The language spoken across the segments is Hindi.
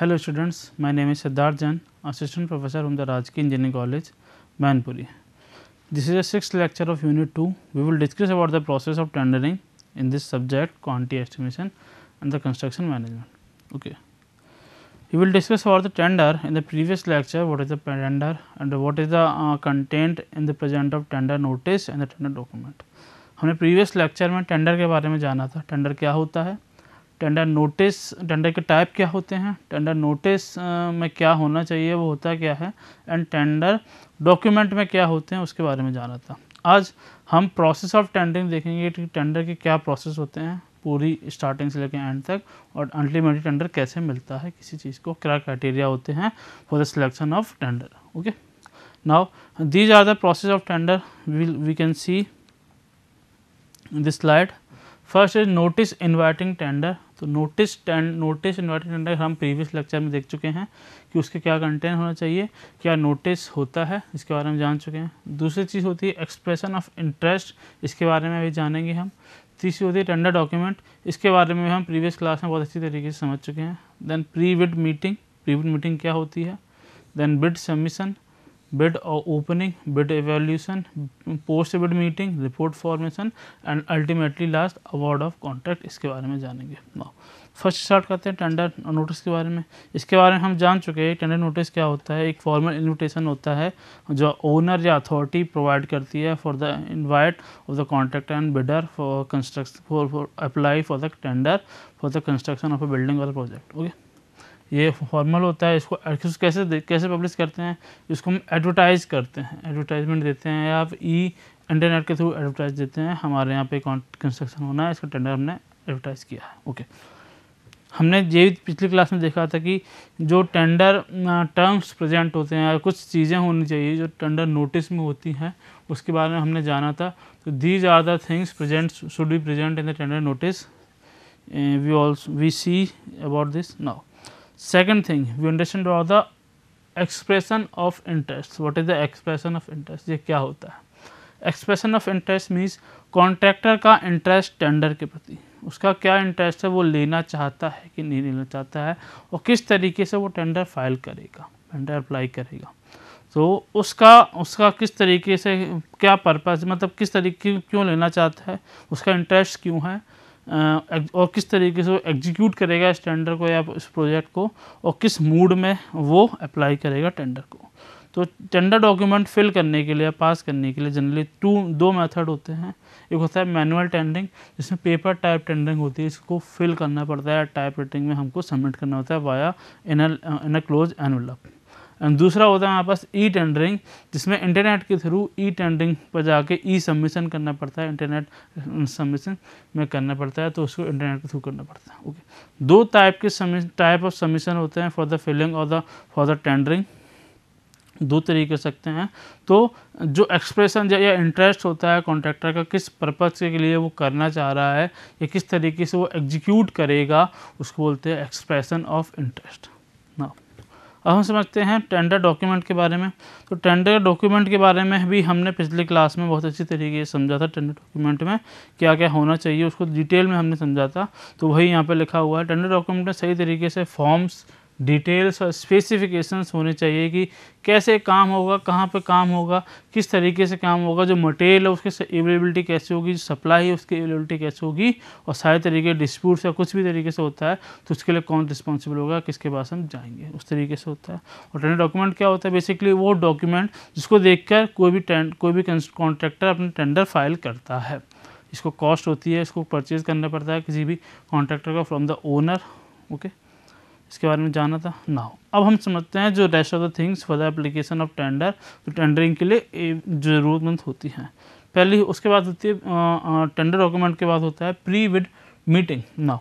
हेलो स्टूडेंट्स मैं name is Siddharth Jain assistant professor हम द राजकीय engineering college Mainpuri this is अक्स lecture of unit two we will discuss about the process of tendering in this subject quantity estimation and the construction management okay you will discuss about the tender in the previous lecture what is the and what is the content in the present of tender notice and the tender document हमने प्रीवियस लेक्चर में टेंडर के बारे में जाना था टेंडर क्या होता है टेंडर नोटिस टेंडर के टाइप क्या होते हैं टेंडर नोटिस में क्या होना चाहिए वो होता क्या है एंड टेंडर डॉक्यूमेंट में क्या होते हैं उसके बारे में जाना था आज हम प्रोसेस ऑफ टेंडरिंग देखेंगे कि टेंडर के क्या प्रोसेस होते हैं पूरी स्टार्टिंग से लेकर एंड तक और अल्टीमेटली टेंडर कैसे मिलता है किसी चीज़ को क्या क्राइटेरिया होते हैं for the selection of tender okay now these are the process of tender we can see this slide first is notice inviting tender तो notice and notice inverted content हम प्रीवियस लेक्चर में देख चुके हैं कि उसके क्या कंटेंट होना चाहिए क्या नोटिस होता है इसके बारे में जान चुके हैं दूसरी चीज़ होती है एक्सप्रेशन ऑफ इंटरेस्ट इसके बारे में अभी जानेंगे हम तीसरी होती है टेंडर डॉक्यूमेंट इसके बारे में हम प्रीवियस क्लास में बहुत अच्छी तरीके से समझ चुके हैं then pre bid meeting pre meeting क्या होती है then bid submission bid uh, opening, bid evaluation, post bid meeting, report formation and ultimately last award of contract इसके बारे में जानेंगे now फर्स्ट स्टार्ट करते हैं टेंडर नोटिस के बारे में इसके बारे में हम जान चुके हैं टेंडर नोटिस क्या होता है एक फॉर्मल इनविटेशन होता है जो ओनर या अथॉरिटी प्रोवाइड करती है for the invite of the contract and bidder for construction for apply for the tender for the construction of a building और प्रोजेक्ट ओके ये फॉर्मल होता है इसको कैसे कैसे पब्लिश करते हैं इसको हम एडवर्टाइज़ करते हैं एडवर्टाइजमेंट देते हैं या आप ई e इंटरनेट के थ्रू एडवर्टाइज देते हैं हमारे यहाँ पे कंस्ट्रक्शन होना है इसका टेंडर हमने एडवर्टाइज़ किया है ओके हमने ये पिछली क्लास में देखा था कि जो टेंडर टर्म्स प्रजेंट होते हैं कुछ चीज़ें होनी चाहिए जो टेंडर नोटिस में होती हैं उसके बारे में हमने जाना था तो these are the things present should be present in the tender notice we also we see about this now second thing we understand about the expression of interest. What is the expression of interest? ये क्या होता है expression of interest means contractor का इंटरेस्ट टेंडर के प्रति उसका क्या इंटरेस्ट है वो लेना चाहता है कि नहीं लेना चाहता है और किस तरीके से वो टेंडर फाइल करेगा टेंडर अप्लाई करेगा तो उसका उसका किस तरीके से क्या पर्पज़ मतलब किस तरीके क्यों लेना चाहता है उसका इंटरेस्ट क्यों है और किस तरीके से वो एग्जीक्यूट करेगा इस टेंडर को या इस प्रोजेक्ट को और किस मूड में वो अप्लाई करेगा टेंडर को तो टेंडर डॉक्यूमेंट फिल करने के लिए या पास करने के लिए जनरली टू दो मेथड होते हैं एक होता है मैनुअल टेंडरिंग जिसमें पेपर टाइप टेंडरिंग होती है इसको फिल करना पड़ता है टाइप रेटिंग में हमको सबमिट करना होता है via in a close envelope and दूसरा होता है हमारे पास ई टेंडरिंग जिसमें इंटरनेट के थ्रू ई टेंडरिंग पर जाके ई सबमिशन करना पड़ता है इंटरनेट सबमिशन में करना पड़ता है तो उसको इंटरनेट के थ्रू करना पड़ता है ओके दो टाइप के टाइप ऑफ सबमिशन होते हैं फॉर द फिलिंग और द फॉर द टेंडरिंग दो तरीके सकते हैं तो जो एक्सप्रेशन या इंटरेस्ट होता है कॉन्ट्रैक्टर का किस पर्पज़ के लिए वो करना चाह रहा है या किस तरीके से वो एग्जीक्यूट करेगा उसको बोलते हैं एक्सप्रेशन ऑफ इंटरेस्ट ना अब हम समझते हैं टेंडर डॉक्यूमेंट के बारे में तो टेंडर डॉक्यूमेंट के बारे में भी हमने पिछले क्लास में बहुत अच्छी तरीके से समझा था टेंडर डॉक्यूमेंट में क्या क्या होना चाहिए उसको डिटेल में हमने समझा था तो वही यहाँ पर लिखा हुआ है टेंडर डॉक्यूमेंट में सही तरीके से फॉर्म्स डिटेल्स और स्पेसिफिकेशंस होने चाहिए कि कैसे काम होगा कहाँ पे काम होगा किस तरीके से काम होगा जो मटेरियल है उसकी अवेलेबिलिटी कैसे होगी सप्लाई है उसकी अवेलेबिलिटी कैसे होगी और सारे तरीके डिस्प्यूट्स या कुछ भी तरीके से होता है तो उसके लिए कौन रिस्पॉन्सिबल होगा किसके पास हम जाएंगे उस तरीके से होता है और टेंडर डॉक्यूमेंट क्या होता है बेसिकली वो डॉक्यूमेंट जिसको कर कोई भी कोई भी कॉन्ट्रैक्टर अपने टेंडर फाइल करता है इसको कॉस्ट होती है इसको परचेज़ करना पड़ता है किसी भी कॉन्ट्रैक्टर का from the owner okay okay? इसके बारे में जाना था ना अब हम समझते हैं जो rest of the things for the application of tender तो टेंडरिंग के लिए ज़रूरतमंद होती हैं पहली उसके बाद होती है टेंडर डॉक्यूमेंट के बाद होता है प्री विड मीटिंग ना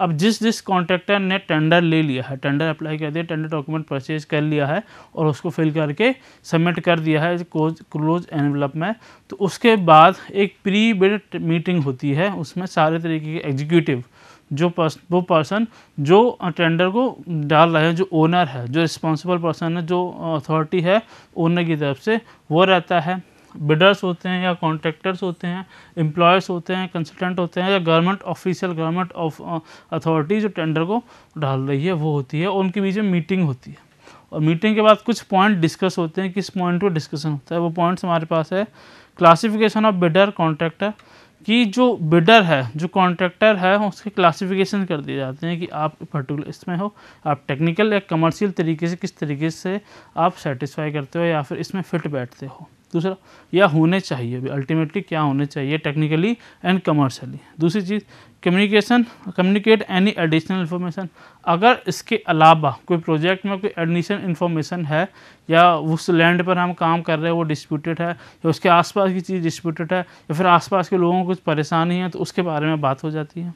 अब जिस जिस कॉन्ट्रैक्टर ने टेंडर ले लिया है टेंडर अप्लाई कर दिया टेंडर डॉक्यूमेंट परचेज कर लिया है और उसको फिल करके सबमिट कर दिया है क्लोज क्लोज एनवलप में तो उसके बाद एक प्री बिल्ड मीटिंग होती है उसमें सारे तरीके के एग्जीक्यूटिव जो पर्स वो पर्सन जो टेंडर को डाल रहे हैं जो ओनर है जो रिस्पॉन्सिबल पर्सन है जो अथॉरिटी है ओनर की तरफ से वो रहता है बिडर्स होते हैं या कॉन्ट्रैक्टर्स होते हैं एम्प्लॉयर्स होते हैं कंसल्टेंट होते हैं या government official government of authority जो टेंडर को डाल रही है वो होती है और उनके बीच में मीटिंग होती है और मीटिंग के बाद कुछ पॉइंट डिस्कस होते हैं किस पॉइंट पर डिस्कशन होता है वो पॉइंट्स हमारे पास है क्लासिफिकेशन ऑफ बिडर कॉन्ट्रैक्टर कि जो बिडर है जो कॉन्ट्रैक्टर है उसके क्लासिफिकेशन कर दिए जाते हैं कि आप पर्टिकुलर इसमें हो आप टेक्निकल या कमर्शियल तरीके से किस तरीके से आप सेटिस्फाई करते हो या फिर इसमें फिट बैठते हो दूसरा या होने चाहिए अल्टीमेटली क्या होने चाहिए टेक्निकली एंड कमर्शली दूसरी चीज़ communication communicate any additional information अगर इसके अलावा कोई प्रोजेक्ट में कोई एडमिशन इन्फॉर्मेशन है या उस लैंड पर हम काम कर रहे हैं वो डिस्प्यूटेड है या उसके आसपास की चीज़ डिस्प्यूटेड है या फिर आसपास के लोगों को कुछ परेशानी है तो उसके बारे में बात हो जाती है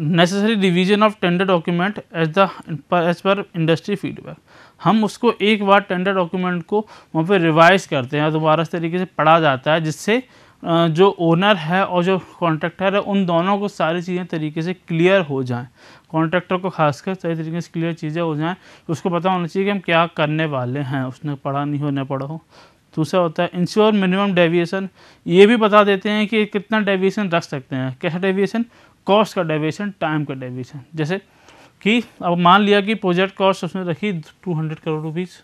necessary revision of tender document as the as per industry feedback हम उसको एक बार टेंडर डॉक्यूमेंट को वहाँ पे रिवाइज करते हैं दोबारा इस तरीके से पढ़ा जाता है जिससे जो ओनर है और जो कॉन्ट्रैक्टर है उन दोनों को सारी चीज़ें तरीके से क्लियर हो जाएं कॉन्ट्रैक्टर को खासकर सही तरीके से क्लियर चीज़ें हो जाएं उसको पता होना चाहिए कि हम क्या करने वाले हैं उसने पढ़ा नहीं होने पढ़ा हो दूसरा होता है इंश्योर मिनिमम डेविएशन ये भी बता देते हैं कि कितना डेविएशन रख सकते हैं कैसा डेविएशन कॉस्ट का डेविएशन टाइम का डेविएशन जैसे कि अब मान लिया कि प्रोजेक्ट कॉस्ट उसने रखी 200 करोड़ रुपीज़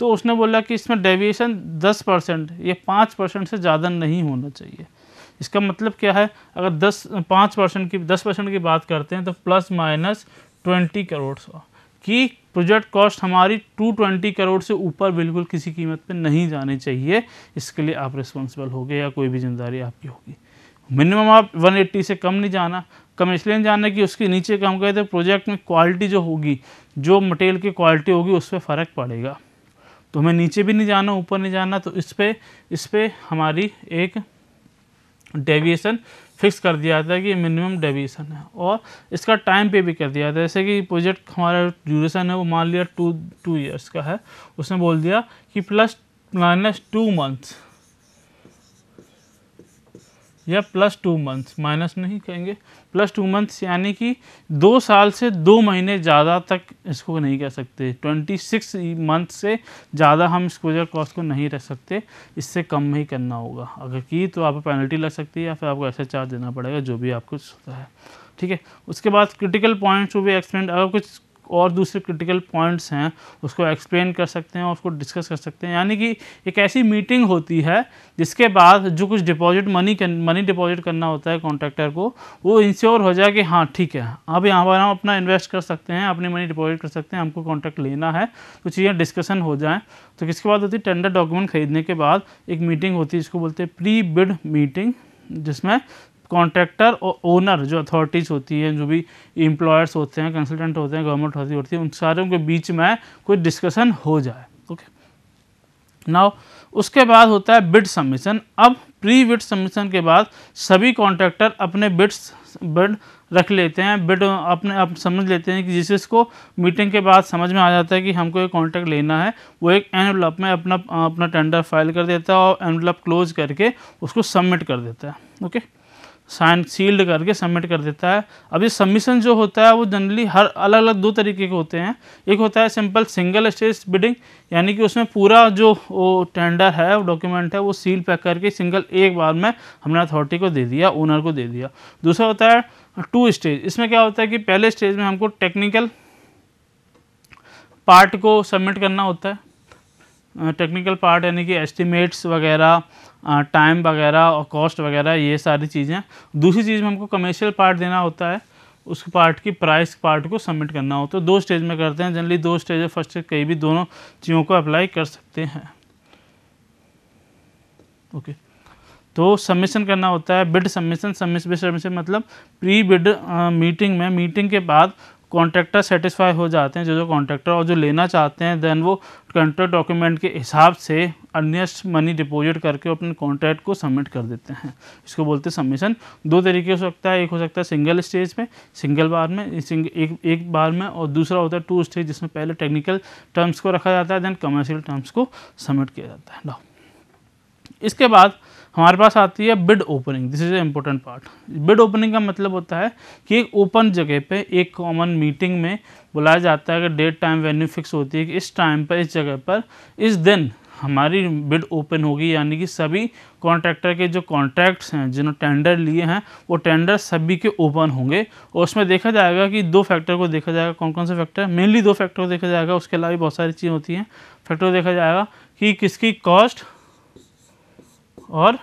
तो उसने बोला कि इसमें डेविएशन 10 परसेंट ये 5 परसेंट से ज़्यादा नहीं होना चाहिए इसका मतलब क्या है अगर 10 5 परसेंट की 10 परसेंट की बात करते हैं तो प्लस माइनस 20 करोड़ सौ कि प्रोजेक्ट कॉस्ट हमारी 220 करोड़ से ऊपर बिल्कुल किसी कीमत पे नहीं जानी चाहिए इसके लिए आप रिस्पॉन्सिबल हो गए या कोई भी जिम्मेदारी आपकी होगी मिनिमम आप 180 से कम नहीं जाना कमर्शलियन जानना कि उसके नीचे का हम कहते हैं प्रोजेक्ट में क्वालिटी जो होगी जो मटेरियल की क्वालिटी होगी उस पर फ़र्क पड़ेगा तो हमें नीचे भी नहीं जाना ऊपर नहीं जाना तो इस पर इस पर हमारी एक डेविएशन फिक्स कर दिया जाता है कि मिनिमम डेविएशन है और इसका टाइम पे भी कर दिया जाता है जैसे कि प्रोजेक्ट हमारा ड्यूरेशन है वो मान लिया टू टू ईयर्स का है उसने बोल दिया कि प्लस माइनस टू मंथ्स या प्लस टू मंथ्स माइनस नहीं कहेंगे प्लस टू मंथ्स यानी कि दो साल से दो महीने ज़्यादा तक इसको नहीं कह सकते ट्वेंटी सिक्स मंथ से ज़्यादा हम एक्सपोजर कॉस्ट को नहीं रख सकते इससे कम ही करना होगा अगर की तो आपको पेनल्टी लग सकती है या फिर आपको ऐसा चार्ज देना पड़ेगा जो भी आपको होता है ठीक है उसके बाद क्रिटिकल पॉइंट्स वो भी एक्सप्लेंड अगर कुछ और दूसरे क्रिटिकल पॉइंट्स हैं उसको एक्सप्लेन कर सकते हैं उसको डिस्कस कर सकते हैं यानी कि एक ऐसी मीटिंग होती है जिसके बाद जो कुछ डिपॉजिट मनी मनी डिपॉजिट करना होता है कॉन्ट्रैक्टर को वो इंश्योर हो जाए कि हाँ ठीक है अब यहाँ पर हम अपना इन्वेस्ट कर सकते हैं अपनी मनी डिपॉजिट कर सकते हैं हमको कॉन्ट्रैक्ट लेना है तो चीज़ें डिस्कसन हो जाएँ तो किसके बाद होती है टेंडर डॉक्यूमेंट खरीदने के बाद एक मीटिंग होती है जिसको बोलते हैं प्री बिड मीटिंग जिसमें कॉन्ट्रैक्टर और ओनर जो अथॉरिटीज़ होती हैं जो भी इम्प्लॉयर्स होते हैं कंसल्टेंट होते हैं गवर्नमेंट होती होती है उन सारों के बीच में कोई डिस्कशन हो जाए ओके नाउ उसके बाद होता है बिड सबमिशन अब प्री बिड सबमिशन के बाद सभी कॉन्ट्रैक्टर अपने बिड्स बिड रख लेते हैं बिड अपने आप समझ लेते हैं कि जिस इसको मीटिंग के बाद समझ में आ जाता है कि हमको एक कॉन्ट्रैक्ट लेना है वो एक एनवलप में अपना अपना टेंडर फाइल कर देता है और एनवलप क्लोज करके उसको सबमिट कर देता है ओके okay? साइन सील्ड करके सबमिट कर देता है अब ये सबमिशन जो होता है वो जनरली हर अलग अलग दो तरीके के होते हैं एक होता है सिंपल सिंगल स्टेज बिडिंग यानी कि उसमें पूरा जो वो टेंडर है डॉक्यूमेंट है वो सील पैक करके सिंगल एक बार में हमने अथॉरिटी को दे दिया ओनर को दे दिया दूसरा होता है टू स्टेज इसमें क्या होता है कि पहले स्टेज में हमको टेक्निकल पार्ट को सबमिट करना होता है टेक्निकल पार्ट यानी कि एस्टिमेट्स वगैरह टाइम वगैरह और कॉस्ट वगैरह ये सारी चीज़ें दूसरी चीज़ में हमको कमर्शियल पार्ट देना होता है उस पार्ट की प्राइस पार्ट को सबमिट करना होता है दो स्टेज में करते हैं जनरली दो स्टेज है फर्स्ट स्टेज कहीं भी दोनों चीज़ों को अप्लाई कर सकते हैं ओके तो सबमिशन करना होता है बिड सबमिशन सबमिशन सबमिशन मतलब प्री बिड मीटिंग में मीटिंग के बाद कॉन्ट्रैक्टर सेटिस्फाई हो जाते हैं जो जो कॉन्ट्रैक्टर और जो लेना चाहते हैं देन वो कॉन्ट्रैक्ट डॉक्यूमेंट के हिसाब से अन्यस्ट मनी डिपॉजिट करके अपने कॉन्ट्रैक्ट को सबमिट कर देते हैं इसको बोलते हैं सबमिशन दो तरीके हो सकता है एक हो सकता है सिंगल स्टेज में सिंगल बार में एक एक बार में और दूसरा होता है टू स्टेज जिसमें पहले टेक्निकल टर्म्स को रखा जाता है देन कमर्शियल टर्म्स को सबमिट किया जाता है इसके बाद हमारे पास आती है bid opening this is a important part bid opening का मतलब होता है कि एक ओपन जगह पे एक कॉमन मीटिंग में बुलाया जाता है कि डेट टाइम वेन्यू फिक्स होती है कि इस टाइम पर इस जगह पर इस दिन हमारी बिड ओपन होगी यानी कि सभी कॉन्ट्रैक्टर के जो कॉन्ट्रैक्ट्स हैं जिन्होंने टेंडर लिए हैं वो टेंडर सभी के ओपन होंगे और उसमें देखा जाएगा कि दो फैक्टर को देखा जाएगा कौन कौन से फैक्टर मेनली दो फैक्टर को देखा जाएगा उसके अलावा बहुत सारी चीज़ें होती हैं फैक्टर को देखा जाएगा कि किसकी कॉस्ट और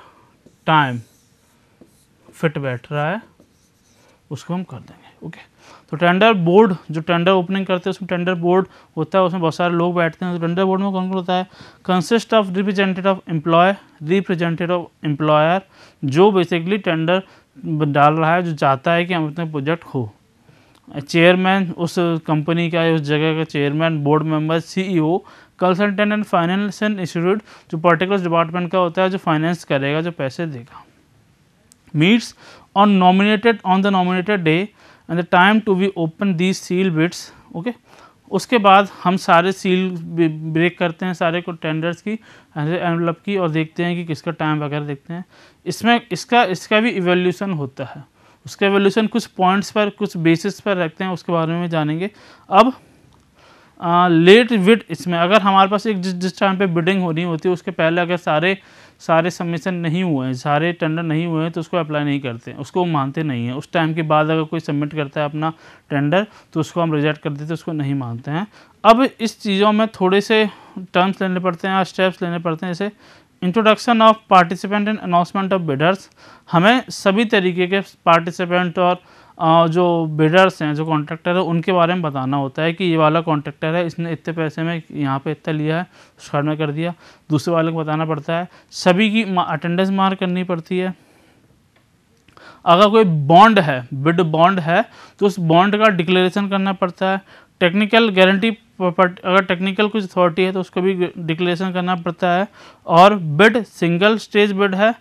टाइम फिट बैठ रहा है उसको हम कर देंगे ओके तो टेंडर बोर्ड जो टेंडर ओपनिंग करते हैं उसमें टेंडर बोर्ड होता है उसमें बहुत सारे लोग बैठते हैं तो टेंडर बोर्ड में कौन कौन होता है consist of representative of employ representative of employer जो बेसिकली टेंडर डाल रहा है जो चाहता है कि हम इतने प्रोजेक्ट हो चेयरमैन उस कंपनी का उस जगह का chairman board member CEO consultant and finance institute जो पर्टिकुलर डिपार्टमेंट का होता है जो फाइनेंस करेगा जो पैसे देगा meets on nominated on the nominated day and the time to be open these seal bids okay उसके बाद हम सारे सील ब्रेक करते हैं सारे को टेंडर्स की एनवलप की और देखते हैं कि किसका टाइम वगैरह देखते हैं इसमें इसका इसका भी इवेल्यूशन होता है उसका इवेल्यूशन कुछ पॉइंट्स पर कुछ बेसिस पर रखते हैं उसके बारे में जानेंगे अब लेट विट इसमें अगर हमारे पास एक जिस जिस टाइम पे बिडिंग होनी होती है उसके पहले अगर सारे सारे सबमिशन नहीं हुए हैं सारे टेंडर नहीं हुए हैं तो उसको अप्लाई नहीं करते उसको मानते नहीं हैं उस टाइम के बाद अगर कोई सबमिट करता है अपना टेंडर तो उसको हम रिजेक्ट कर देते उसको नहीं मानते हैं अब इस चीज़ों में थोड़े से टर्म्स लेने पड़ते हैं स्टेप्स लेने पड़ते हैं जैसे introduction of participant and announcement of bidders हमें सभी तरीके के पार्टिसिपेंट और जो बिल्डर्स हैं जो कॉन्ट्रैक्टर है उनके बारे में बताना होता है कि ये वाला कॉन्ट्रैक्टर है इसने इतने पैसे में यहाँ पे इतना लिया है उस खर्च में कर दिया दूसरे वाले को बताना पड़ता है सभी की अटेंडेंस मार करनी पड़ती है अगर कोई बॉन्ड है बिड बॉन्ड है तो उस बॉन्ड का डिक्लेरेशन करना पड़ता है टेक्निकल गारंटी अगर टेक्निकल कुछ अथॉरिटी है तो उसको भी डिक्लेरेशन करना पड़ता है और बिड सिंगल स्टेज बिड है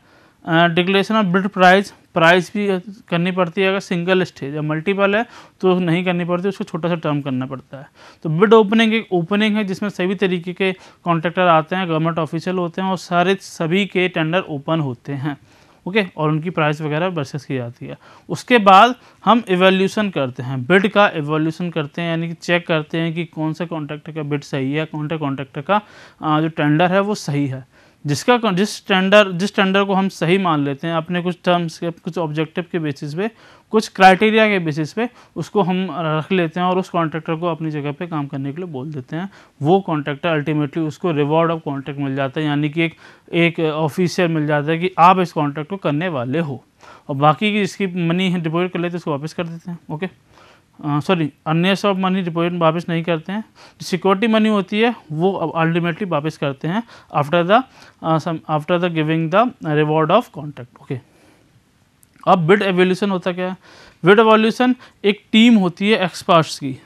declaration of bid prize price भी करनी पड़ती है अगर सिंगल स्टेज या मल्टीपल है तो नहीं करनी पड़ती उसको छोटा सा टर्म करना पड़ता है तो बिड ओपनिंग एक ओपनिंग है जिसमें सभी तरीके के कॉन्ट्रैक्टर आते हैं गवर्नमेंट ऑफिशियल होते हैं और सारे सभी के टेंडर ओपन होते हैं ओके और उनकी प्राइस वगैरह वर्सेस की जाती है उसके बाद हम एवोल्यूशन करते हैं बिड का एवोल्यूशन करते हैं यानी कि चेक करते हैं कि कौन सा कॉन्ट्रैक्टर का बिड सही है कौन सा कॉन्ट्रैक्टर का जो टेंडर है वो सही है जिसका जिस स्टैंडर्ड जिस स्टैंडर्ड को हम सही मान लेते हैं अपने कुछ टर्म्स के कुछ ऑब्जेक्टिव के बेसिस पे कुछ क्राइटेरिया के बेसिस पे उसको हम रख लेते हैं और उस कॉन्ट्रैक्टर को अपनी जगह पे काम करने के लिए बोल देते हैं वो कॉन्ट्रैक्टर अल्टीमेटली उसको रिवॉर्ड ऑफ कॉन्ट्रैक्ट मिल जाता है यानी कि एक एक ऑफिसर मिल जाता है कि आप इस कॉन्ट्रैक्ट को करने वाले हो और बाकी की इसकी मनी डिपोजिट कर लेते हैं उसको वापस कर देते हैं ओके सॉरी अन्य सब मनी डिपोजिट वापस नहीं करते हैं सिक्योरिटी मनी होती है वो अल्टीमेटली वापस करते हैं after the after the giving the reward of contract okay अब बिड एवोल्यूशन होता क्या है बिड एवोल्यूशन एक टीम होती है एक्सपर्ट्स की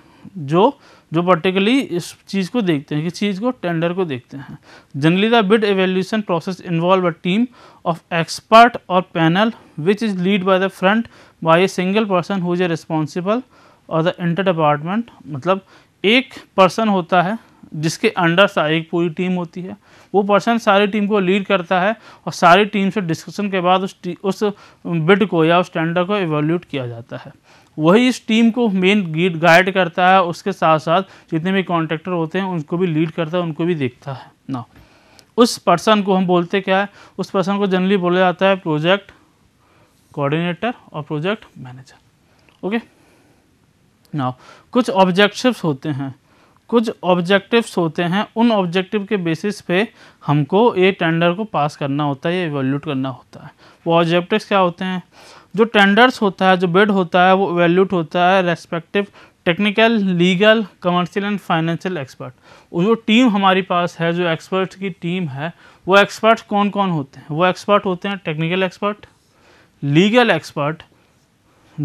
जो जो पर्टिकुलरली इस चीज़ को देखते हैं कि चीज़ को टेंडर को देखते हैं generally the bid evaluation process involve a team of expert और panel which is lead by the front by a single person who is a responsible और द इंटर डिपार्टमेंट मतलब एक पर्सन होता है जिसके अंडर एक पूरी टीम होती है वो पर्सन सारी टीम को लीड करता है और सारी टीम से डिस्कशन के बाद उस उस बिड को या उस टेंडर को एवोल्यूट किया जाता है वही इस टीम को मेन गीड गाइड करता है उसके साथ साथ जितने भी कॉन्ट्रेक्टर होते हैं उनको भी लीड करता है उनको भी देखता है ना उस पर्सन को हम बोलते क्या है उस पर्सन को जनरली बोला जाता है प्रोजेक्ट कोऑर्डिनेटर और प्रोजेक्ट मैनेजर ओके नाव कुछ ऑब्जेक्टिव्स होते हैं कुछ ऑब्जेक्टिव्स होते हैं उन ऑब्जेक्टिव के बेसिस पे हमको ये टेंडर को पास करना होता है या एवेल्यूट करना होता है वो ऑब्जेक्टिव्स क्या होते हैं जो टेंडर्स होता है जो बिड होता है वो एवेल्यूट होता है respective technical legal commercial and financial expert जो टीम हमारी पास है जो एक्सपर्ट की टीम है वो एक्सपर्ट कौन कौन होते हैं वो एक्सपर्ट होते हैं टेक्निकल एक्सपर्ट लीगल एक्सपर्ट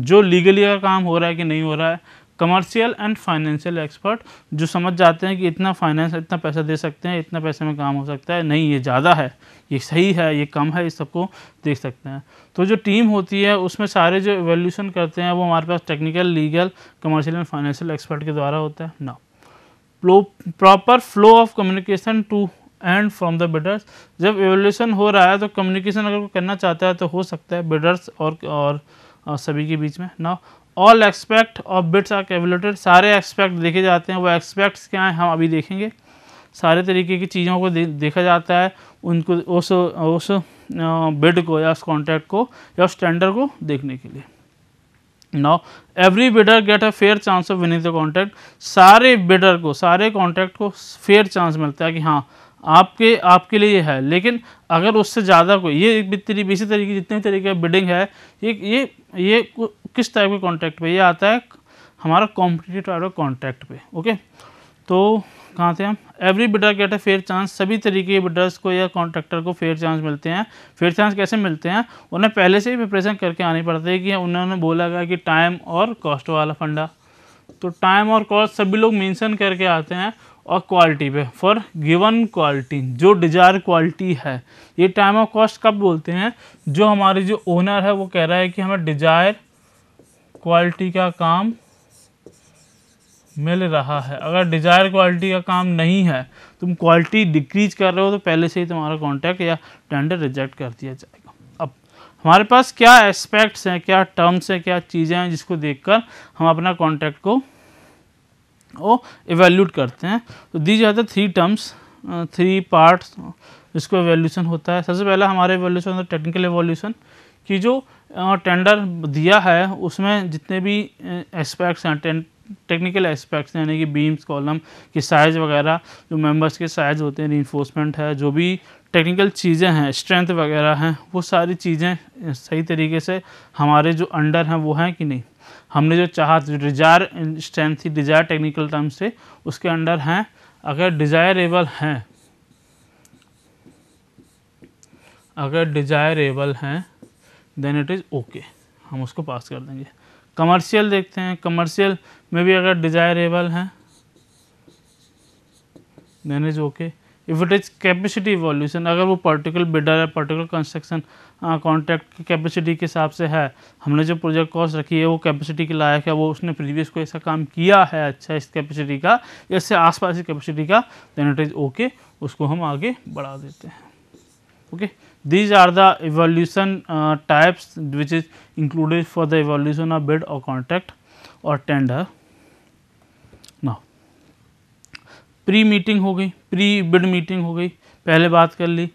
जो लीगली का काम हो रहा है कि नहीं हो रहा है कमर्शियल एंड फाइनेंशियल एक्सपर्ट जो समझ जाते हैं कि इतना फाइनेंस इतना पैसा दे सकते हैं इतना पैसे में काम हो सकता है नहीं ये ज़्यादा है ये सही है ये कम है इस सबको देख सकते हैं तो जो टीम होती है उसमें सारे जो एवोल्यूशन करते हैं वो हमारे पास technical legal commercial and financial expert के द्वारा होता है ना flow proper flow of communication to and from the bidders जब एवोल्यूशन हो रहा है तो कम्युनिकेशन अगर कोई करना चाहता है तो हो सकता है बिडर्स और और सभी के बीच में ना all aspect of bids are calculated सारे एक्सपेक्ट देखे जाते हैं वो एक्सपेक्ट्स क्या हैं हम अभी देखेंगे सारे तरीके की चीज़ों को दे, देखा जाता है उनको उस उस बिड को या उस कॉन्ट्रैक्ट को या उस टेंडर को देखने के लिए now every bidder get a fair chance of winning the contract सारे बिडर को सारे कॉन्ट्रैक्ट को फेयर चांस मिलता है कि हाँ आपके आपके लिए ये है लेकिन अगर उससे ज़्यादा कोई ये तरीके इसी तरीके जितने भी तरीके बिडिंग है ये ये ये किस टाइप के कॉन्ट्रैक्ट पे ये आता है हमारा कॉम्पिटेटिव टाइप कॉन्ट्रैक्ट पे ओके तो कहाँ थे हम एवरी बिडर गेट है फेयर चांस सभी तरीके के बिडर्स को या कॉन्ट्रैक्टर को फेयर चांस मिलते हैं फेयर चांस कैसे मिलते हैं उन्हें पहले से ही प्रिपरेशन करके आनी पड़ती है कि उन्होंने बोला गया कि टाइम और कॉस्ट वाला फंडा तो टाइम और कॉस्ट सभी लोग मेंशन करके आते हैं और क्वालिटी पे फॉर गिवन क्वालिटी जो डिजायर क्वालिटी है ये टाइम ऑफ कॉस्ट कब बोलते हैं जो हमारे जो ओनर है वो कह रहा है कि हमें डिजायर क्वालिटी का काम मिल रहा है अगर डिज़ायर क्वालिटी का काम नहीं है तुम क्वालिटी डिक्रीज कर रहे हो तो पहले से ही तुम्हारा कॉन्टैक्ट या टेंडर रिजेक्ट कर दिया जाएगा अब हमारे पास क्या एस्पेक्ट्स हैं क्या टर्म्स हैं क्या चीज़ें हैं जिसको देखकर हम अपना कॉन्टैक्ट को वो एवेल्यूट करते हैं तो दी जाते थ्री टर्म्स थ्री पार्ट्स इसको एवेल्यूशन होता है सबसे पहला हमारा एवेल्यूशन होता है टेक्निकल एवोल्यूशन कि जो टेंडर दिया है उसमें जितने भी एस्पेक्ट्स हैं टेक्निकल एस्पेक्ट्स यानी कि बीम्स कॉलम की साइज़ वगैरह जो मेंबर्स के साइज़ होते हैं इन्फोर्समेंट है जो भी टेक्निकल चीज़ें हैं स्ट्रेंथ वगैरह हैं वो सारी चीज़ें सही तरीके से हमारे जो अंडर हैं वो हैं कि नहीं हमने जो चाहा डिजायर थी डिजायर टेक्निकल टर्म से उसके अंडर हैं अगर डिजायरेबल हैं अगर डिजायरेबल हैं देन इट इज़ ओके हम उसको पास कर देंगे कमर्शियल देखते हैं कमर्शियल में भी अगर डिजायरेबल हैं then is okay if it is capacity evolution अगर वो पर्टिकुलर बिल्डर या पर्टिकुलर कंस्ट्रक्शन कॉन्ट्रैक्ट की कैपेसिटी के हिसाब से है हमने जो प्रोजेक्ट कॉस्ट रखी है वो कैपेसिटी के लायक है वो उसने प्रीवियस को ऐसा काम किया है अच्छा इस कैपेसिटी का इससे आस पास की कैपेसिटी का देन इट इज ओके उसको हम आगे बढ़ा देते हैं okay these are the evolution types which is included for the evolution of bid और कॉन्ट्रैक्ट और टेंडर प्री मीटिंग हो गई प्री बिड मीटिंग हो गई पहले बात कर ली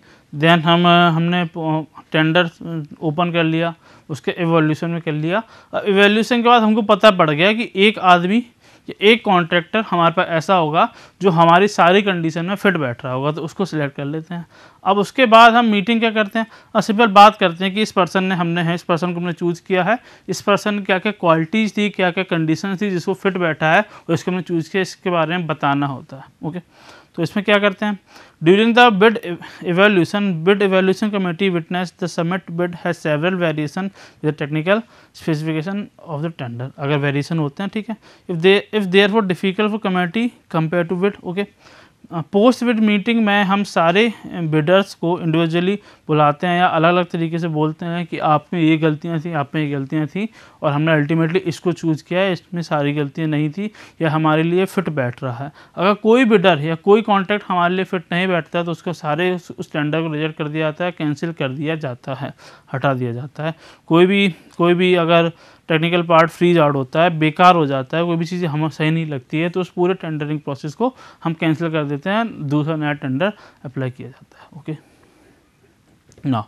देन हम हमने टेंडर ओपन uh, कर लिया उसके एवोल्यूशन में कर लिया एवोल्यूशन uh, के बाद हमको पता पड़ गया कि एक आदमी कि एक कॉन्ट्रैक्टर हमारे पास ऐसा होगा जो हमारी सारी कंडीशन में फिट बैठ रहा होगा तो उसको सिलेक्ट कर लेते हैं अब उसके बाद हम मीटिंग क्या करते हैं और सिंपल बात करते हैं कि इस पर्सन ने हमने है इस पर्सन को हमने चूज़ किया है इस पर्सन क्या क्या क्वालिटीज़ थी क्या क्या कंडीशन थी जिसको फिट बैठा है और इसको हमने चूज़ किया इसके बारे में बताना होता है ओके तो इसमें क्या करते हैं during the bid evaluation bid evaluation committee witness the submit bid has several variation with technical specification of the tender अगर वेरिएशन होते हैं ठीक है if they if there for difficult for committee compare to bid okay post bid meeting में हम सारे बिडर्स को इंडिविजुअली बुलाते हैं या अलग अलग तरीके से बोलते हैं कि आप में ये गलतियाँ थी आप में ये गलतियाँ थी और हमने अल्टीमेटली इसको चूज़ किया है इसमें सारी गलतियाँ नहीं थी या हमारे लिए फ़िट बैठ रहा है अगर कोई बिडर या कोई कॉन्ट्रैक्ट हमारे लिए फ़िट नहीं बैठता है तो उसको सारे उस टेंडर को रिजेक्ट कर दिया जाता है कैंसिल कर दिया जाता है हटा दिया जाता है कोई भी कोई भी अगर टेक्निकल पार्ट फ्रीज आउट होता है बेकार हो जाता है कोई भी चीज़ हमें सही नहीं लगती है तो उस पूरे टेंडरिंग प्रोसेस को हम कैंसिल कर देते हैं दूसरा नया टेंडर अप्लाई किया जाता है ओके ना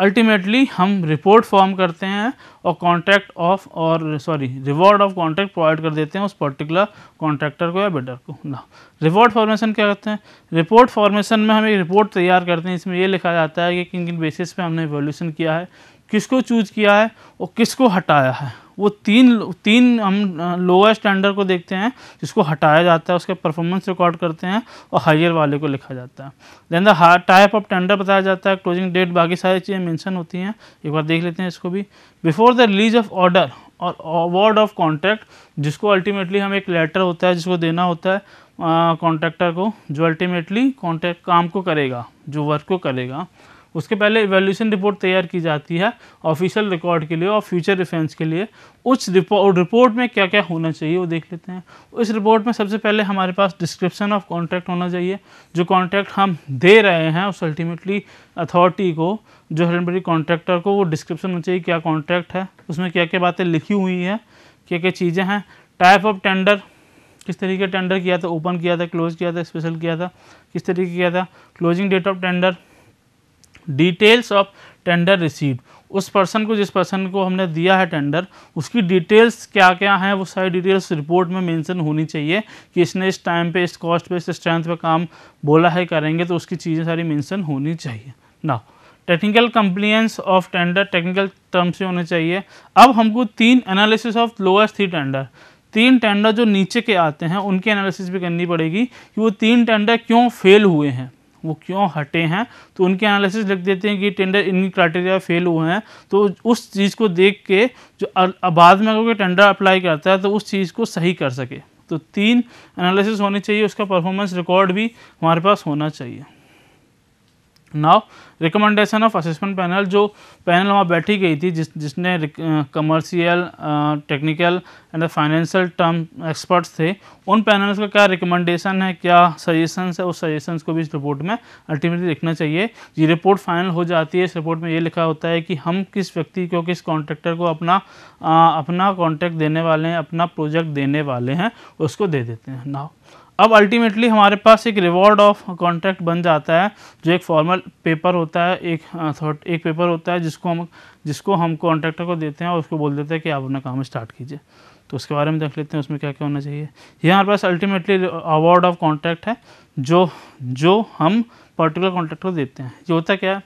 अल्टीमेटली हम रिपोर्ट फॉर्म करते हैं और कॉन्ट्रैक्ट ऑफ और sorry reward of contract provide कर देते हैं उस पर्टिकुलर कॉन्ट्रैक्टर को या बिल्डर को ना रिपोर्ट फॉर्मेशन क्या करते हैं रिपोर्ट फॉर्मेशन में हम एक रिपोर्ट तैयार करते हैं इसमें ये लिखा जाता है कि किन किन बेसिस पे हमने वॉल्यूशन किया है किसको चूज किया है और किसको हटाया है वो तीन तीन हम लोअर स्टैंडर्ड को देखते हैं जिसको हटाया जाता है उसके परफॉर्मेंस रिकॉर्ड करते हैं और हाइयर वाले को लिखा जाता है देन द हार टाइप ऑफ टेंडर बताया जाता है क्लोजिंग डेट बाकी सारी चीज़ें मेंशन होती हैं एक बार देख लेते हैं इसको भी before the release of order और अवार्ड ऑफ कॉन्ट्रैक्ट जिसको अल्टीमेटली हम एक लेटर होता है जिसको देना होता है कॉन्ट्रैक्टर को जो अल्टीमेटली कॉन्ट्रैक्ट काम को करेगा जो वर्क को करेगा उसके पहले इवेल्यूशन रिपोर्ट तैयार की जाती है ऑफिशियल रिकॉर्ड के लिए और फ्यूचर रिफेंस के लिए उस रिपोर्ट रिपोर्ट में क्या क्या होना चाहिए वो देख लेते हैं उस रिपोर्ट में सबसे पहले हमारे पास डिस्क्रिप्शन ऑफ कॉन्ट्रैक्ट होना चाहिए जो कॉन्ट्रैक्ट हम दे रहे हैं उस अल्टीमेटली अथॉरिटी को जो हेडमरी कॉन्ट्रैक्टर को वो डिस्क्रिप्शन होना चाहिए क्या कॉन्ट्रैक्ट है उसमें क्या क्या बातें लिखी हुई हैं क्या क्या चीज़ें हैं टाइप ऑफ टेंडर किस तरीके टेंडर किया था ओपन किया था क्लोज किया था स्पेशल किया था किस तरीके किया था closing date of tender details of tender receive उस पर्सन को जिस पर्सन को हमने दिया है टेंडर उसकी डिटेल्स क्या क्या हैं वो सारी डिटेल्स रिपोर्ट में मेंशन होनी चाहिए कि इसने इस टाइम पे इस कॉस्ट पे इस स्ट्रेंथ पे काम बोला है करेंगे तो उसकी चीज़ें सारी मेंशन होनी चाहिए ना technical compliance of tender technical term से होने चाहिए अब हमको तीन analysis of lowers three tender तीन टेंडर जो नीचे के आते हैं उनकी एनालिसिस भी करनी पड़ेगी कि वो तीन टेंडर क्यों फेल हुए हैं वो क्यों हटे हैं तो उनके एनालिसिस लिख देते हैं कि टेंडर इन क्राइटेरिया फेल हुए हैं तो उस चीज़ को देख के जो बाद में अगर कोई टेंडर अप्लाई करता है तो उस चीज़ को सही कर सके तो तीन एनालिसिस होनी चाहिए उसका परफॉर्मेंस रिकॉर्ड भी हमारे पास होना चाहिए now recommendation of assessment panel जो पैनल वहाँ बैठी गई थी जिस जिसने commercial technical and financial term experts थे उन पैनल्स का क्या रिकमेंडेशन है क्या सजेशंस है उस सजेशंस को भी इस रिपोर्ट में अल्टीमेटली लिखना चाहिए ये रिपोर्ट फाइनल हो जाती है इस रिपोर्ट में ये लिखा होता है कि हम किस व्यक्ति को किस कॉन्ट्रैक्टर को अपना आ, अपना कॉन्ट्रैक्ट देने वाले हैं अपना प्रोजेक्ट देने वाले हैं उसको दे देते हैं नाव अब अल्टीमेटली हमारे पास एक रिवॉर्ड ऑफ कॉन्ट्रैक्ट बन जाता है जो एक फॉर्मल पेपर होता है एक थॉट एक पेपर होता है जिसको हम जिसको हम कॉन्ट्रैक्टर को देते हैं और उसको बोल देते हैं कि आप अपना काम स्टार्ट कीजिए तो उसके बारे में देख लेते हैं उसमें क्या क्या होना चाहिए ये हमारे पास अल्टीमेटली अवार्ड ऑफ कॉन्ट्रैक्ट है जो जो हम पर्टिकुलर कॉन्ट्रैक्ट को देते हैं ये होता क्या है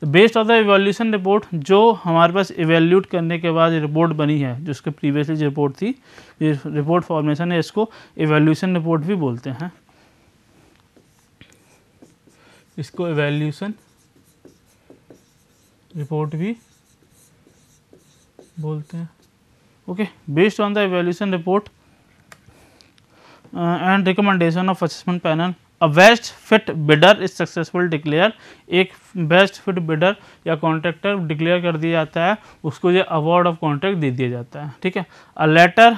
तो based of the evaluation report जो हमारे पास एवेल्यूट करने के बाद रिपोर्ट बनी है जो उसके प्रीवियसली रिपोर्ट थी ये रिपोर्ट फॉर्मेशन है इसको एवेल्यूशन रिपोर्ट भी बोलते हैं इसको एवेल्यूशन रिपोर्ट भी बोलते हैं okay based on the evaluation report and recommendation of assessment panel a best fit bidder is successful declare एक बेस्ट फिट बिडर या कॉन्ट्रैक्टर डिक्लेयर कर दिया जाता है उसको ये अवार्ड ऑफ कॉन्ट्रैक्ट दे दिया जाता है ठीक है अ लेटर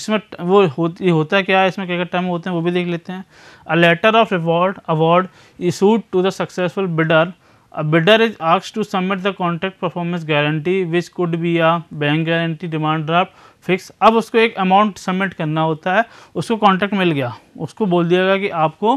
इसमें वो होती होता है क्या इसमें क्या क्या टर्म होते हैं वो भी देख लेते हैं a letter of reward award issued to the successful bidder A bidder is asked to submit the contract performance guarantee which could be a bank guarantee, demand draft, fix अब उसको एक अमाउंट सबमिट करना होता है उसको कॉन्ट्रैक्ट मिल गया उसको बोल दिया गया कि आपको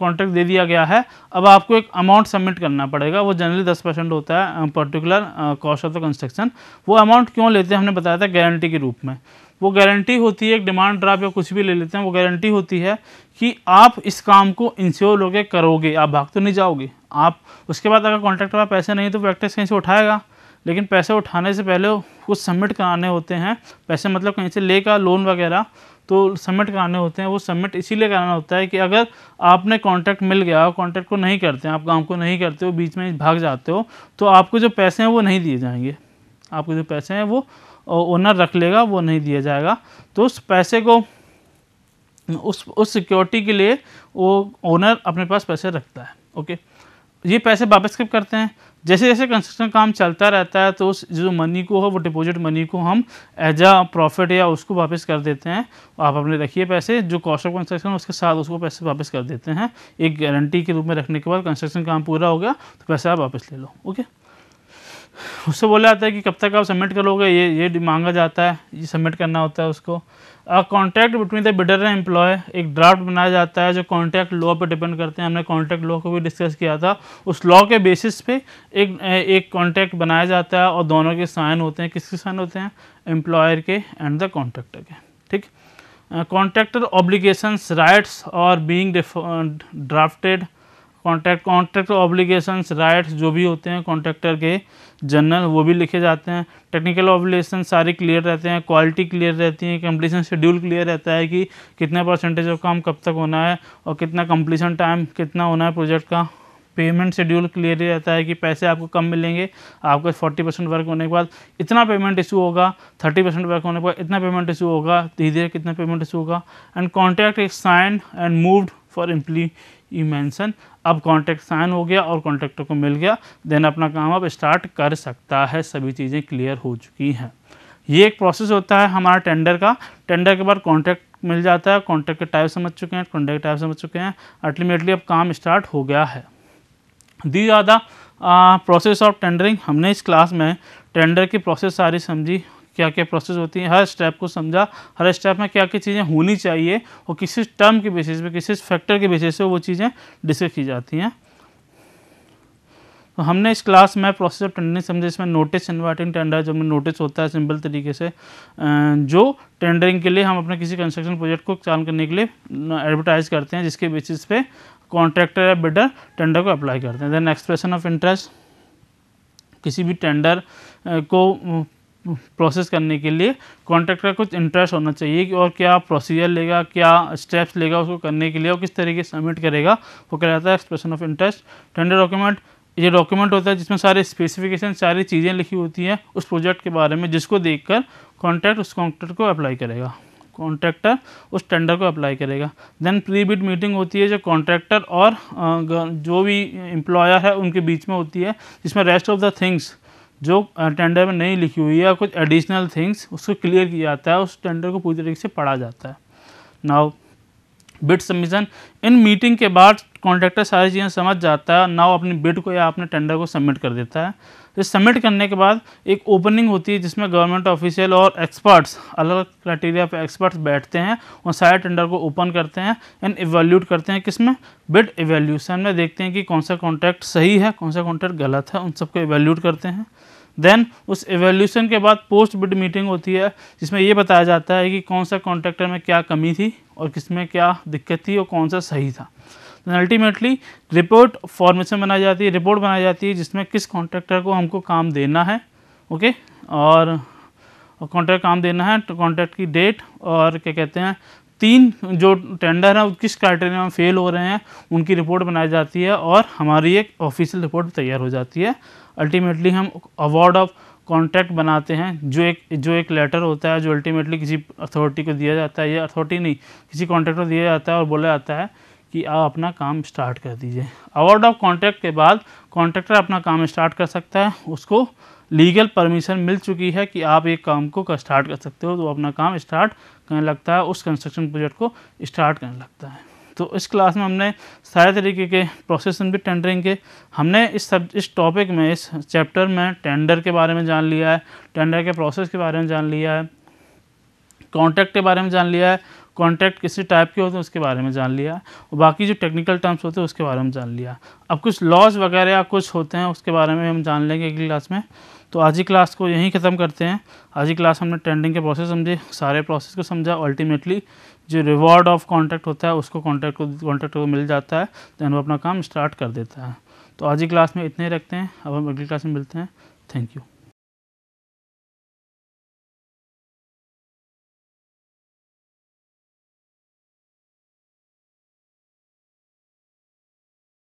कॉन्ट्रैक्ट दे दिया गया है अब आपको एक अमाउंट सबमिट करना पड़ेगा वो जनरली 10 परसेंट होता है particular cost of the construction वो अमाउंट क्यों लेते हैं हमने बताया था गारंटी के रूप में वो गारंटी होती है एक डिमांड ड्राफ्ट या कुछ भी ले लेते हैं वो गारंटी होती है कि आप इस काम को इंश्योर होकर करोगे आप भाग तो नहीं जाओगे आप उसके बाद अगर कॉन्ट्रैक्टर वाला पैसे नहीं तो प्रैक्टिस कहीं से उठाएगा लेकिन पैसे उठाने से पहले कुछ सबमिट कराने होते हैं पैसे मतलब कहीं से लेगा लोन वगैरह तो सबमिट कराने होते हैं वो सबमिट इसीलिए कराना होता है कि अगर आपने कॉन्ट्रैक्ट मिल गया और कॉन्ट्रैक्ट को नहीं करते हैं आप काम को नहीं करते हो बीच में भाग जाते हो तो आपको जो पैसे हैं वो नहीं दिए जाएंगे आपको जो पैसे हैं वो ओनर रख लेगा वो नहीं दिया जाएगा तो उस पैसे को उस उस सिक्योरिटी के लिए वो ओनर अपने पास पैसे रखता है ओके ये पैसे वापस कब करते हैं जैसे जैसे कंस्ट्रक्शन काम चलता रहता है तो उस जो मनी को हो वो डिपॉजिट मनी को हम एज अ प्रॉफिट या उसको वापस कर देते हैं आप अपने रखिए पैसे जो कॉस्ट ऑफ कंस्ट्रक्शन उसके साथ उसको पैसे वापस कर देते हैं एक गारंटी के रूप में रखने के बाद कंस्ट्रक्शन काम पूरा हो गया तो पैसे आप वापस ले लो ओके उससे बोला जाता है कि कब तक आप सबमिट करोगे ये ये मांगा जाता है ये सबमिट करना होता है उसको contract between the bidder and employ एक ड्राफ्ट बनाया जाता है जो कॉन्ट्रैक्ट लॉ पर डिपेंड करते हैं हमने कॉन्ट्रैक्ट लॉ को भी डिस्कस किया था उस लॉ के बेसिस पे एक एक कॉन्ट्रैक्ट बनाया जाता है और दोनों के साइन होते हैं किसके साइन होते हैं एम्प्लॉयर के एंड द कॉन्ट्रैक्टर के ठीक कॉन्ट्रैक्टर ऑब्लिगेशंस राइट्स और being drafted contract contract obligations rights जो भी होते हैं कॉन्ट्रैक्टर के जर्नल वो भी लिखे जाते हैं टेक्निकल ऑब्लेशन सारे क्लियर रहते हैं क्वालिटी क्लियर रहती है कंप्लीसन शेड्यूल क्लियर रहता है कि कितने परसेंटेज ऑफ काम कब तक होना है और कितना कंप्लीसन टाइम कितना होना है प्रोजेक्ट का पेमेंट शेड्यूल क्लियर ही रहता है कि पैसे आपको कम मिलेंगे आपका फोर्टी परसेंट वर्क होने के बाद इतना पेमेंट इशू होगा थर्टी परसेंट वर्क होने के बाद इतना पेमेंट इशू होगा धीरे धीरे कितना पेमेंट इशू होगा and contract is sign and moved for implementation अब कॉन्ट्रैक्ट साइन हो गया और कॉन्ट्रैक्टर को मिल गया देन अपना काम अब स्टार्ट कर सकता है सभी चीज़ें क्लियर हो चुकी हैं ये एक प्रोसेस होता है हमारा टेंडर का टेंडर के बाद कॉन्ट्रैक्ट मिल जाता है कॉन्ट्रैक्ट के टाइप समझ चुके हैं कॉन्ट्रैक्ट टाइप समझ चुके हैं अल्टीमेटली अब काम स्टार्ट हो गया है दी ज़्यादा प्रोसेस ऑफ टेंडरिंग हमने इस क्लास में टेंडर की प्रोसेस सारी समझी क्या क्या प्रोसेस होती है हर स्टेप को समझा हर स्टेप में क्या क्या चीज़ें होनी चाहिए और किसी टर्म के बेसिस पे किसी फैक्टर के बेसिस पे वो चीज़ें डिस्कस की जाती हैं तो हमने इस क्लास में प्रोसेस ऑफ टेंडरिंग समझे इसमें नोटिस इन्वाइटिंग टेंडर जो नोटिस होता है सिंपल तरीके से जो टेंडरिंग के लिए हम अपने किसी कंस्ट्रक्शन प्रोजेक्ट को चालू करने के लिए एडवर्टाइज करते हैं जिसके बेसिस पे कॉन्ट्रैक्टर या बिडर टेंडर को अप्लाई करते हैं देन एक्सप्रेशन ऑफ इंटरेस्ट किसी भी टेंडर को प्रोसेस करने के लिए कॉन्ट्रैक्टर का कुछ इंटरेस्ट होना चाहिए कि और क्या प्रोसीजर लेगा क्या स्टेप्स लेगा उसको करने के लिए और किस तरीके से सबमिट करेगा वो कहलाता है expression of interest tender document ये डॉक्यूमेंट होता है जिसमें सारे स्पेसिफिकेशन सारी चीज़ें लिखी होती हैं उस प्रोजेक्ट के बारे में जिसको देख कर कॉन्ट्रैक्ट उस कॉन्ट्रैक्ट को अप्लाई करेगा कॉन्ट्रैक्टर उस टेंडर को अप्लाई करेगा देन प्री बिड मीटिंग होती है जो कॉन्ट्रैक्टर और जो भी एम्प्लॉयर है उनके बीच में होती है जिसमें रेस्ट ऑफ द थिंग्स जो टेंडर में नहीं लिखी हुई है कुछ एडिशनल थिंग्स उसको क्लियर किया जाता है उस टेंडर को पूरी तरीके से पढ़ा जाता है now bid submission in meeting के बाद कॉन्ट्रैक्टर सारी चीज़ें समझ जाता है नाउ अपनी बिट को या अपने टेंडर को सबमिट कर देता है तो सबमिट करने के बाद एक ओपनिंग होती है जिसमें गवर्नमेंट ऑफिशियल और एक्सपर्ट्स अलग अलग क्राइटेरिया पर एक्सपर्ट्स बैठते हैं और सारे टेंडर को ओपन करते हैं एंड इवेल्यूट करते हैं किसमें बिड इवेल्यूशन में देखते हैं कि कौन सा कॉन्ट्रैक्ट सही है कौन सा कॉन्ट्रैक्ट गलत है उन सबको इवेल्यूट करते हैं देन उस एवेल्यूशन के बाद पोस्ट बिड मीटिंग होती है जिसमें यह बताया जाता है कि कौन सा कॉन्ट्रैक्टर में क्या कमी थी और किस में क्या दिक्कत थी और कौन सा सही था देन अल्टीमेटली रिपोर्ट फॉर्मेशन बनाई जाती है रिपोर्ट बनाई जाती है जिसमें किस कॉन्ट्रैक्टर को हमको काम देना है ओके और कॉन्ट्रैक्ट काम देना है तो कॉन्ट्रैक्ट की डेट और क्या कहते हैं तीन जो टेंडर हैं वो किस क्राइटेरिया में फेल हो रहे हैं उनकी रिपोर्ट बनाई जाती है और हमारी एक ऑफिशियल रिपोर्ट तैयार हो जाती है अल्टीमेटली हम अवार्ड ऑफ कॉन्ट्रैक्ट बनाते हैं जो एक जो एक लेटर होता है जो अल्टीमेटली किसी अथॉरिटी को दिया जाता है या अथॉरिटी नहीं किसी कॉन्ट्रैक्ट को दिया जाता है और बोला जाता है कि आप अपना काम स्टार्ट कर दीजिए अवार्ड ऑफ कॉन्ट्रैक्ट के बाद कॉन्ट्रैक्टर अपना काम स्टार्ट कर सकता है उसको लीगल परमिशन मिल चुकी है कि आप एक काम को स्टार्ट कर सकते हो तो अपना काम स्टार्ट करने लगता है उस कंस्ट्रक्शन प्रोजेक्ट को स्टार्ट करने लगता है तो इस क्लास में हमने सारे तरीके के प्रोसेस भी टेंडरिंग के हमने इस सब इस टॉपिक में इस चैप्टर में टेंडर के बारे में जान लिया है टेंडर के प्रोसेस के बारे में जान लिया है कॉन्ट्रैक्ट के बारे में जान लिया है कॉन्ट्रैक्ट किसी टाइप के होते हैं उसके बारे में जान लिया और बाकी जो टेक्निकल टर्म्स होते हैं उसके बारे में जान लिया अब कुछ लॉज वगैरह कुछ होते हैं उसके बारे में हम जान लेंगे अगली क्लास में तो आज ही क्लास को यहीं ख़त्म करते हैं आज ही क्लास हमने ट्रेंडिंग के प्रोसेस समझे सारे प्रोसेस को समझा अल्टीमेटली जो रिवॉर्ड ऑफ कॉन्ट्रैक्ट होता है उसको कॉन्ट्रैक्ट को कॉन्ट्रैक्ट को मिल जाता है दैन वो अपना काम स्टार्ट कर देता है तो आज ही क्लास में इतने ही रखते हैं अब हम अगली क्लास में मिलते हैं थैंक यू